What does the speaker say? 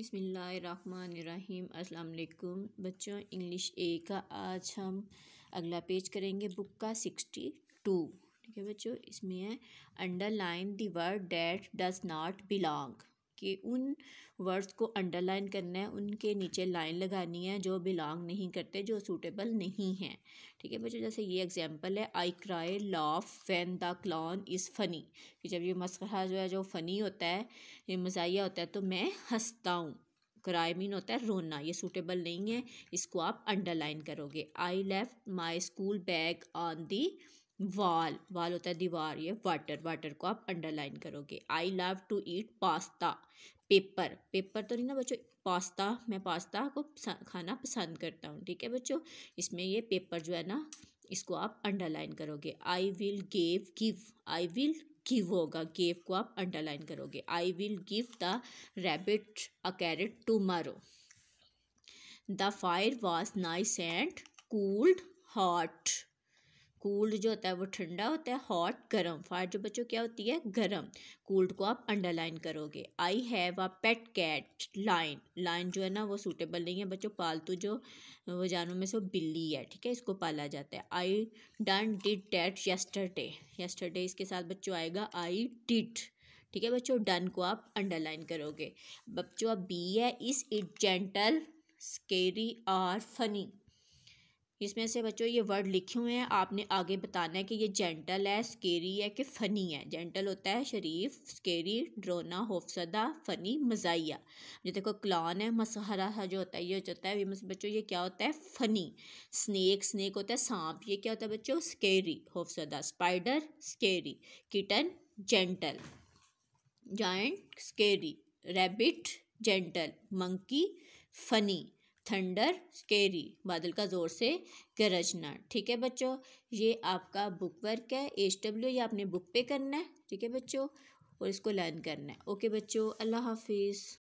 अस्सलाम वालेकुम बच्चों इंग्लिश ए का आज हम अगला पेज करेंगे बुक का सिक्सटी टू ठीक है बच्चों इसमें है underline the word that does not belong कि उन वर्ड्स को अंडरलाइन करना है उनके नीचे लाइन लगानी है जो बिलोंग नहीं करते जो सूटेबल नहीं हैं ठीक है बच्चों जैसे ये एग्जांपल है I cry laugh when the clown is funny कि जब ये मसखरा जो है जो फ़नी होता है ये मज़ाहिया होता है तो मैं हंसता हूँ क्राई मीन होता है रोना ये सूटेबल नहीं है इसको आप अंडरलाइन करोगे I left my school bag on the wall wall होता है दीवार ये वाटर वाटर को आप अंडरलाइन करोगे I love to eat pasta paper paper तो नहीं ना बच्चों पास्ता मैं पास्ता को खाना पसंद करता हूँ ठीक है बच्चों इसमें ये पेपर जो है ना इसको आप अंडरलाइन करोगे I will gave give I will give होगा गेव को आप अंडरलाइन करोगे I will give the rabbit a carrot tomorrow the fire was nice and cooled hot cooled जो होता है वो ठंडा होता है हॉट गर्म फार जो बच्चों क्या होती है गर्म कूल्ड को आप अंडरलाइन करोगे I have a pet cat line line जो है ना वो सूटेबल नहीं है बच्चों पालतू जो वो जानों में से बिल्ली है ठीक है इसको पाला जाता है I done did that yesterday yesterday इसके साथ बच्चों आएगा आई डिड ठीक है बच्चों डन को आप अंडरलाइन करोगे बच्चों अब बी है is it gentle scary or funny जिसमें से बच्चों ये वर्ड लिखे हुए हैं आपने आगे बताना है कि ये जेंटल है स्केरी है कि फ़नी है जेंटल होता है शरीफ स्केरी ड्रोना होफसदा फ़नी मज़ाइया जो देखो क्लान है मसहरा जो होता है ये होता है बच्चों ये क्या होता है फ़नी स्नैक स्नैक होता है सांप ये क्या होता है बच्चों स्केरी होफसदा spider scary kitten gentle giant scary rabbit gentle monkey funny thunder scary बादल का ज़ोर से गरजना ठीक है बच्चों ये आपका बुक वर्क है एच डब्ल्यू ये आपने बुक पे करना है ठीक है बच्चों और इसको लर्न करना है ओके बच्चों अल्लाह हाफिज़